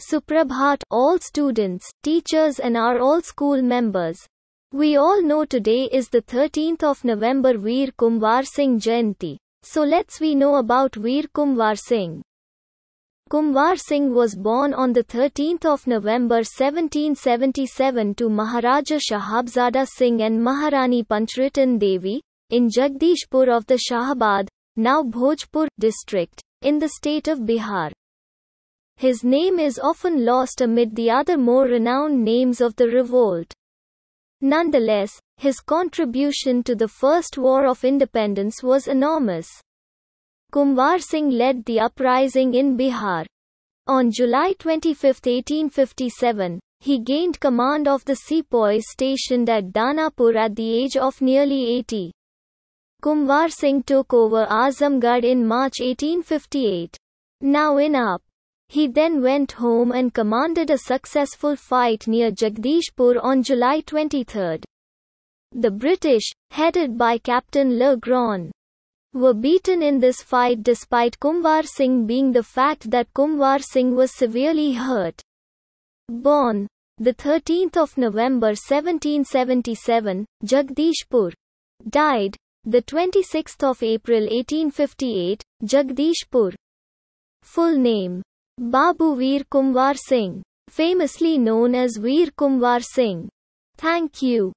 Suprabhat, all students, teachers and our all school members. We all know today is the 13th of November Veer Kumwar Singh Jayanti. So let's we know about Veer Kumwar Singh. Kumwar Singh was born on the 13th of November 1777 to Maharaja Shahabzada Singh and Maharani Panchritan Devi in Jagdishpur of the Shahabad, now Bhojpur district in the state of Bihar. His name is often lost amid the other more renowned names of the revolt. Nonetheless, his contribution to the First War of Independence was enormous. Kumwar Singh led the uprising in Bihar. On July 25, 1857, he gained command of the sepoys stationed at Danapur at the age of nearly 80. Kumwar Singh took over Azamgarh in March 1858. Now in UP! He then went home and commanded a successful fight near Jagdishpur on July 23. The British, headed by Captain Le Grand, were beaten in this fight despite Kumwar Singh being the fact that Kumwar Singh was severely hurt. Born, the 13th of November 1777, Jagdishpur. Died, the 26th of April 1858, Jagdishpur. Full name Babu Veer Kumwar Singh, famously known as Veer Kumwar Singh. Thank you.